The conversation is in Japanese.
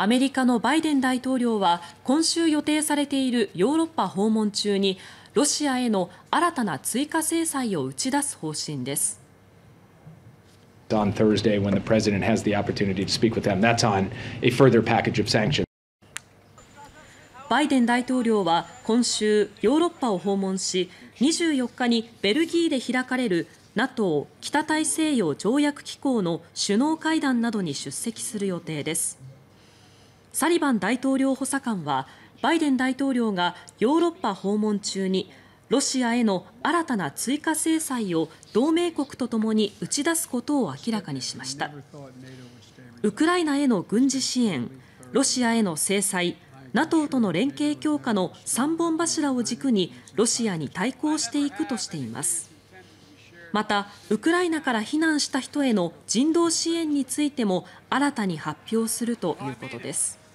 アメリカのバイデン大統領は今週予定されているヨーロッパ訪問中にロシアへの新たな追加制裁を打ち出す方針です。バイデン大統領は今週ヨーロッパを訪問し24日にベルギーで開かれる NATO・ 北大西洋条約機構の首脳会談などに出席する予定です。サリバン大統領補佐官はバイデン大統領がヨーロッパ訪問中にロシアへの新たな追加制裁を同盟国とともに打ち出すことを明らかにしましたウクライナへの軍事支援ロシアへの制裁 NATO との連携強化の3本柱を軸にロシアに対抗していくとしていますまた、ウクライナから避難した人への人道支援についても新たに発表するということです。